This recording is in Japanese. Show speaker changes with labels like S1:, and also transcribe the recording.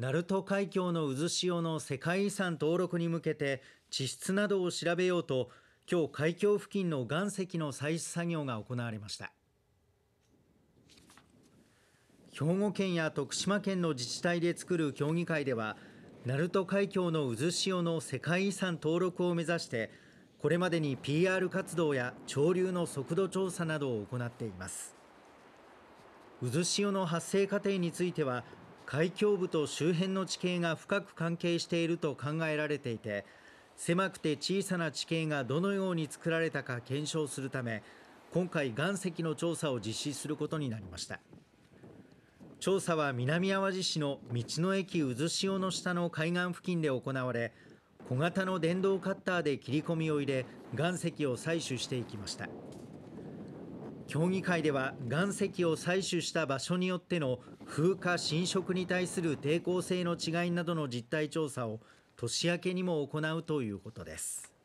S1: 鳴門海峡の渦潮の世界遺産登録に向けて地質などを調べようときょう海峡付近の岩石の採取作業が行われました兵庫県や徳島県の自治体で作る協議会では鳴門海峡の渦潮の世界遺産登録を目指してこれまでに PR 活動や潮流の速度調査などを行っています渦潮の発生過程については海峡部と周辺の地形が深く関係していると考えられていて狭くて小さな地形がどのように作られたか検証するため今回岩石の調査を実施することになりました調査は南あわじ市の道の駅渦潮の下の海岸付近で行われ小型の電動カッターで切り込みを入れ岩石を採取していきました。協議会では岩石を採取した場所によっての風化侵食に対する抵抗性の違いなどの実態調査を年明けにも行うということです。